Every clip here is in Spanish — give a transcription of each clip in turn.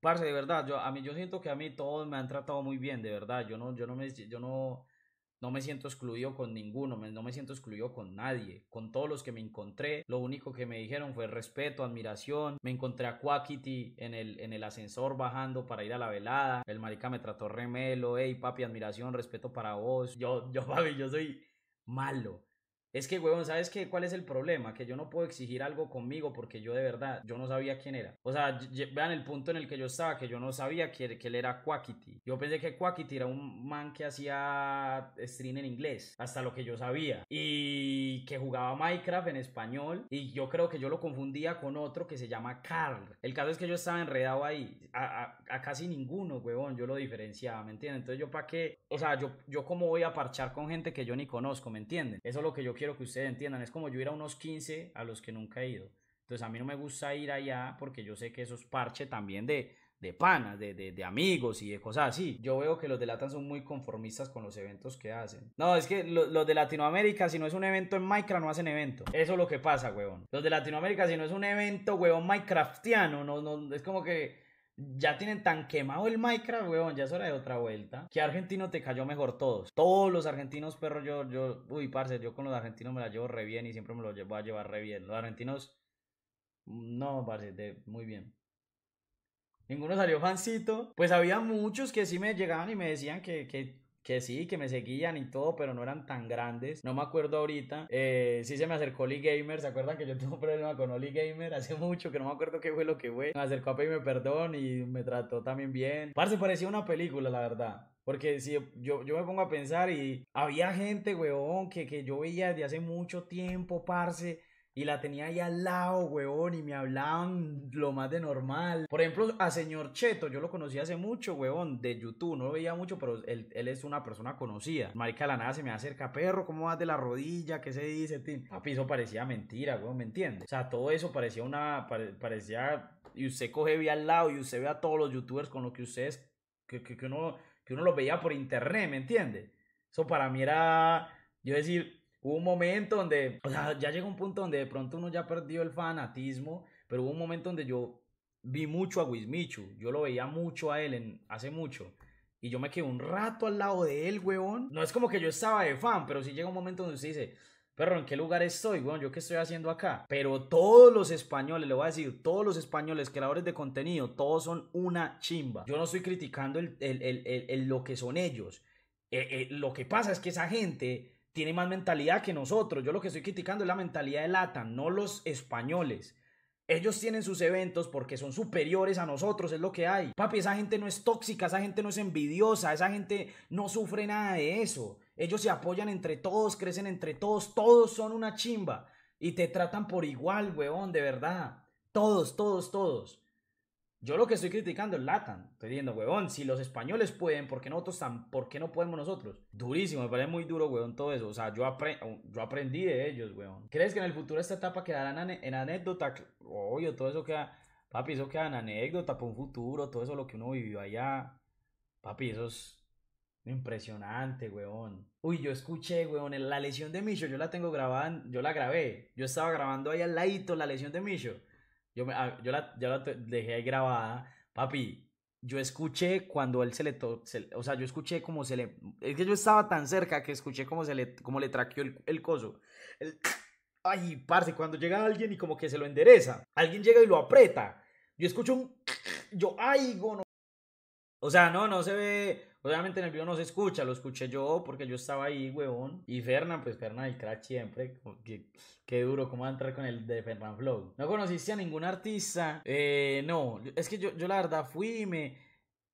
Parce, de verdad, yo, a mí, yo siento que a mí todos me han tratado muy bien, de verdad. Yo no, yo no me, yo no, no me siento excluido con ninguno, no me siento excluido con nadie. Con todos los que me encontré, lo único que me dijeron fue respeto, admiración. Me encontré a Quackity en el, en el ascensor bajando para ir a la velada. El marica me trató remelo, hey papi, admiración, respeto para vos. Yo, yo papi, yo soy malo. Es que, huevón, ¿sabes qué? ¿Cuál es el problema? Que yo no puedo exigir algo conmigo porque yo de verdad, yo no sabía quién era. O sea, vean el punto en el que yo estaba, que yo no sabía que, que él era Quackity. Yo pensé que Quackity era un man que hacía stream en inglés, hasta lo que yo sabía. Y que jugaba Minecraft en español. Y yo creo que yo lo confundía con otro que se llama Carl. El caso es que yo estaba enredado ahí. A, casi ninguno, huevón, yo lo diferenciaba, ¿me entiendes? Entonces yo para qué, o sea, yo, yo cómo voy a parchar con gente que yo ni conozco, ¿me entienden? Eso es lo que yo quiero que ustedes entiendan, es como yo ir a unos 15 a los que nunca he ido. Entonces a mí no me gusta ir allá porque yo sé que eso es parche también de, de panas, de, de, amigos y de cosas así. Yo veo que los de Latam son muy conformistas con los eventos que hacen. No, es que los de Latinoamérica, si no es un evento en Minecraft, no hacen evento. Eso es lo que pasa, huevón. Los de Latinoamérica, si no es un evento, huevón, Minecraftiano, no, no, es como que ya tienen tan quemado el Minecraft, weón, ya es hora de otra vuelta. ¿Qué argentino te cayó mejor todos? Todos los argentinos, perro, yo, yo, uy, parce, yo con los argentinos me la llevo re bien y siempre me lo voy a llevar re bien. Los argentinos, no, parce, muy bien. Ninguno salió fancito. Pues había muchos que sí me llegaban y me decían que, que que sí, que me seguían y todo, pero no eran tan grandes. No me acuerdo ahorita. Eh, sí se me acercó Oli Gamer. ¿Se acuerdan que yo tuve un problema con Oli Gamer hace mucho? Que no me acuerdo qué fue lo que fue. Me acercó a pedirme perdón y me trató también bien. Parce, parecía una película, la verdad. Porque si yo, yo me pongo a pensar y había gente, weón, que, que yo veía desde hace mucho tiempo, parce y la tenía ahí al lado, huevón, y me hablaban lo más de normal. Por ejemplo, a señor Cheto, yo lo conocí hace mucho, huevón, de YouTube, no lo veía mucho, pero él, es una persona conocida. Marica la nada se me acerca, perro, ¿cómo vas de la rodilla? ¿Qué se dice, Tim? Papi, eso parecía mentira, huevón, ¿me entiendes? O sea, todo eso parecía una, parecía, y usted coge bien al lado y usted ve a todos los youtubers con lo que ustedes, que, que, que uno, que los veía por internet, ¿me entiende? Eso para mí era, yo decir, Hubo un momento donde, o sea, ya llegó un punto donde de pronto uno ya perdió el fanatismo, pero hubo un momento donde yo vi mucho a Wismichu, yo lo veía mucho a él hace mucho. Y yo me quedé un rato al lado de él, weón. No es como que yo estaba de fan, pero sí llega un momento donde usted dice, pero ¿en qué lugar estoy, weón? ¿Yo qué estoy haciendo acá? Pero todos los españoles, le voy a decir, todos los españoles creadores de contenido, todos son una chimba. Yo no estoy criticando el, lo que son ellos. Eh, eh, lo que pasa es que esa gente tiene más mentalidad que nosotros. Yo lo que estoy criticando es la mentalidad de Lata, no los españoles. Ellos tienen sus eventos porque son superiores a nosotros, es lo que hay. Papi, esa gente no es tóxica, esa gente no es envidiosa, esa gente no sufre nada de eso. Ellos se apoyan entre todos, crecen entre todos, todos son una chimba. Y te tratan por igual, weón, de verdad. Todos, todos, todos. Yo lo que estoy criticando es latan Estoy diciendo, huevón, si los españoles pueden, ¿por qué, nosotros ¿por qué no podemos nosotros? Durísimo, me parece muy duro, huevón, todo eso. O sea, yo, yo aprendí de ellos, huevón. ¿Crees que en el futuro esta etapa quedará en anécdota? Obvio, todo eso queda... Papi, eso queda en anécdota para un futuro, todo eso lo que uno vivió allá. Papi, eso es impresionante, weón. Uy, yo escuché, weón, la lesión de Micho, yo la tengo grabada, yo la grabé. Yo estaba grabando ahí al ladito la lesión de Micho. Yo, me, ah, yo, la, dejé ahí grabada. Papi, yo escuché cuando él se le, to, o sea, yo escuché como se le, es que yo estaba tan cerca que escuché como se le, como le traqueó el, coso. El, ay, parce, cuando llega alguien y como que se lo endereza, alguien llega y lo aprieta. Yo escucho un, yo, ay, gono. O sea, no, no se ve, Obviamente en el video no se escucha, lo escuché yo porque yo estaba ahí, huevón. Y Fernan, pues Fernan el crack siempre. Qué, duro, cómo va a entrar con el de Fernan Flow. ¿No conociste a ningún artista? Eh, no, es que yo, yo la verdad fui y me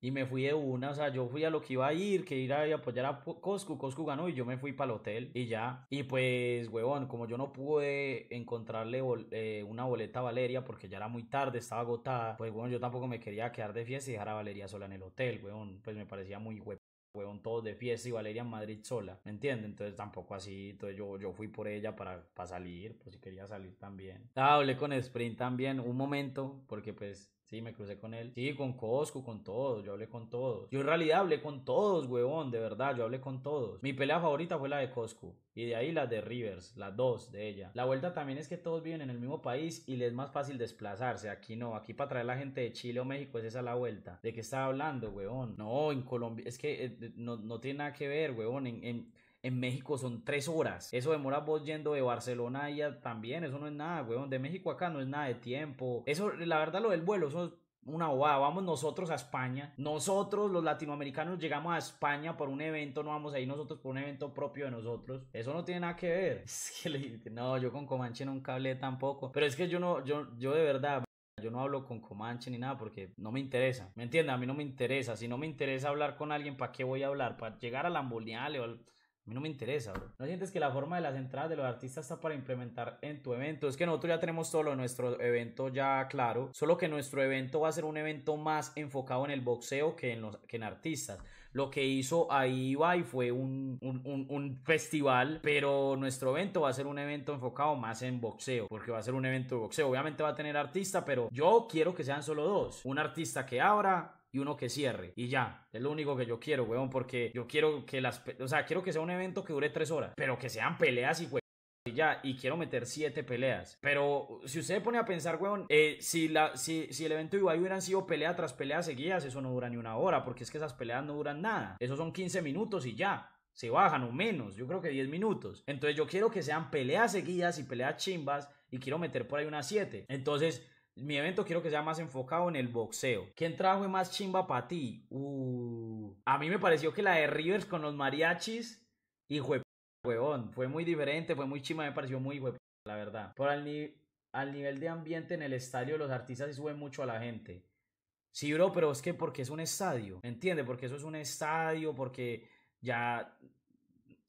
y me fui de una, o sea, yo fui a lo que iba a ir, que ir a apoyar a Coscu, Coscu ganó y yo me fui para el hotel y ya. Y pues, huevón, como yo no pude encontrarle eh, una boleta a Valeria porque ya era muy tarde, estaba agotada, pues, huevón, yo tampoco me quería quedar de fiesta y dejar a Valeria sola en el hotel, huevón, pues me parecía muy weón huevón, todos de fiesta y Valeria en Madrid sola, ¿me entiendes? Entonces tampoco así, entonces yo, yo fui por ella para, salir, pues si quería salir también. Ah, hablé con Sprint también un momento, porque pues Sí, me crucé con él. Sí, con Cosco, con todos. Yo hablé con todos. Yo en realidad hablé con todos, huevón. De verdad, yo hablé con todos. Mi pelea favorita fue la de Costco. Y de ahí la de Rivers, las dos de ella. La vuelta también es que todos viven en el mismo país y les es más fácil desplazarse. Aquí no, aquí para traer a la gente de Chile o México es esa la vuelta. ¿De qué estaba hablando, huevón? No, en Colombia, es que eh, no, tiene nada que ver, huevón. en, en en México son tres horas. Eso demora vos yendo de Barcelona a allá también. Eso no es nada, weón. De México acá no es nada de tiempo. Eso, la verdad, lo del vuelo, eso es una bobada. Vamos nosotros a España. Nosotros, los latinoamericanos, llegamos a España por un evento. No vamos a ir nosotros por un evento propio de nosotros. Eso no tiene nada que ver. no, yo con Comanche nunca hablé tampoco. Pero es que yo no, yo, yo de verdad. Yo no hablo con Comanche ni nada porque no me interesa. ¿Me entiendes? A mí no me interesa. Si no me interesa hablar con alguien, ¿para qué voy a hablar? ¿Para llegar a Lamborghini o al a mí no me interesa, bro. ¿No sientes que la forma de las entradas de los artistas está para implementar en tu evento? Es que nosotros ya tenemos todo nuestro evento ya claro, solo que nuestro evento va a ser un evento más enfocado en el boxeo que en, los, en artistas. Lo que hizo ahí Ibai fue un, festival, pero nuestro evento va a ser un evento enfocado más en boxeo, porque va a ser un evento de boxeo. Obviamente va a tener artista, pero yo quiero que sean solo dos. Un artista que ahora y uno que cierre y ya. Es lo único que yo quiero, weón, porque yo quiero que las, o sea, quiero que sea un evento que dure tres horas, pero que sean peleas y Y ya y quiero meter siete peleas. Pero si usted pone a pensar, weón, eh, si, la, si, el evento de Ibai hubieran sido pelea tras pelea seguidas, eso no dura ni una hora, porque es que esas peleas no duran nada. Eso son 15 minutos y ya. Se bajan o menos, yo creo que 10 minutos. Entonces yo quiero que sean peleas seguidas y peleas chimbas y quiero meter por ahí unas 7. Entonces mi evento quiero que sea más enfocado en el boxeo. ¿Quién trajo más chimba para ti? Uh, a mí me pareció que la de Rivers con los mariachis, hijo de huevón, fue muy diferente, fue muy chimba, me pareció muy huevón, la verdad. Por al, nivel de ambiente en el estadio, los artistas sí suben mucho a la gente. Sí, bro, pero es que porque es un estadio, ¿entiende? Porque eso es un estadio, porque ya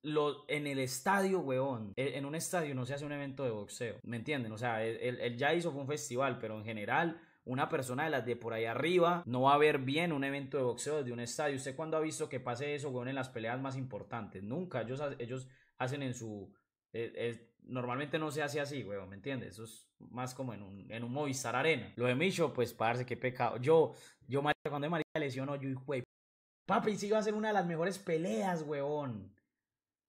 lo, en el estadio, weón, e, en un estadio no se hace un evento de boxeo, ¿me entienden? O sea, él, e, ya hizo un festival, pero en general una persona de las de por ahí arriba no va a ver bien un evento de boxeo desde un estadio. ¿Usted cuándo ha visto que pase eso, weón, en las peleas más importantes? Nunca. Ellos, ellos hacen en su... E, normalmente no se hace así, weón, ¿me entiendes? Eso es más como en un, en un Movistar Arena. Lo de Micho, pues, parce, qué pecado. Yo, yo, cuando María lesionó, yo, weón, papi, sí iba a ser una de las mejores peleas, weón.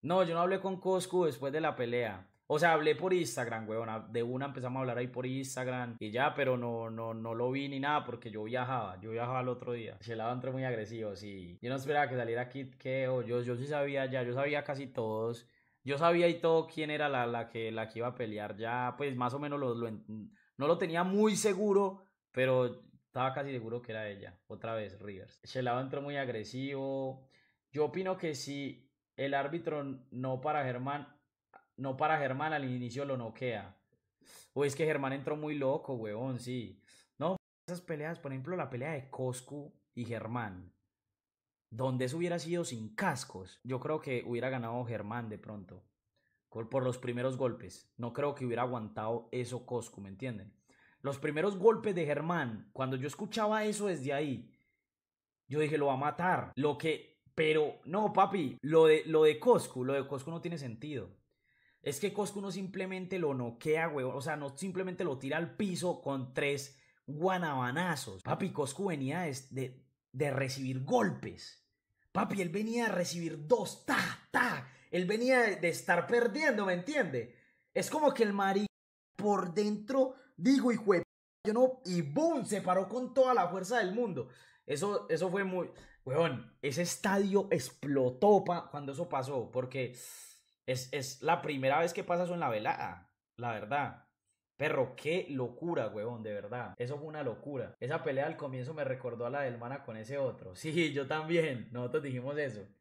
No, yo no hablé con Coscu después de la pelea. O sea, hablé por Instagram, weón. Ah, de una empezamos a hablar ahí por Instagram y ya, pero no, no, no lo vi ni nada porque yo viajaba. Yo viajaba el otro día. Se entró muy agresivo, sí. Yo no esperaba que saliera Kit Keo. Yo, yo sí sabía ya, yo sabía casi todos. Yo sabía y todo quién era la, la, que, la que iba a pelear ya. Pues más o menos lo, no lo tenía muy seguro, pero estaba casi seguro que era ella. Otra vez, Rivers. lado entró muy agresivo. Yo opino que sí el árbitro no para Germán, no para Germán al inicio lo noquea. O es que Germán entró muy loco, weón, sí. No, esas peleas, por ejemplo, la pelea de Coscu y Germán. Donde eso hubiera sido sin cascos, yo creo que hubiera ganado Germán de pronto. Por los primeros golpes. No creo que hubiera aguantado eso Coscu, ¿me entienden? Los primeros golpes de Germán, cuando yo escuchaba eso desde ahí, yo dije, lo va a matar. Lo que pero no, papi, lo de, lo de Coscu, lo de Coscu no tiene sentido. Es que Coscu no simplemente lo noquea, güey. O sea, no simplemente lo tira al piso con tres guanabanazos. Papi, Coscu venía de, de, de recibir golpes. Papi, él venía a recibir dos, ta, ta. Él venía de, estar perdiendo, ¿me entiende? Es como que el marido por dentro, digo, hijo de yo no, y boom, se paró con toda la fuerza del mundo. Eso, eso fue muy, weón, ese estadio explotó pa cuando eso pasó, porque es, es, la primera vez que pasa eso en la velada, la verdad. Perro, qué locura, weón, de verdad. Eso fue una locura. Esa pelea al comienzo me recordó a la del Mana con ese otro. Sí, yo también. Nosotros dijimos eso.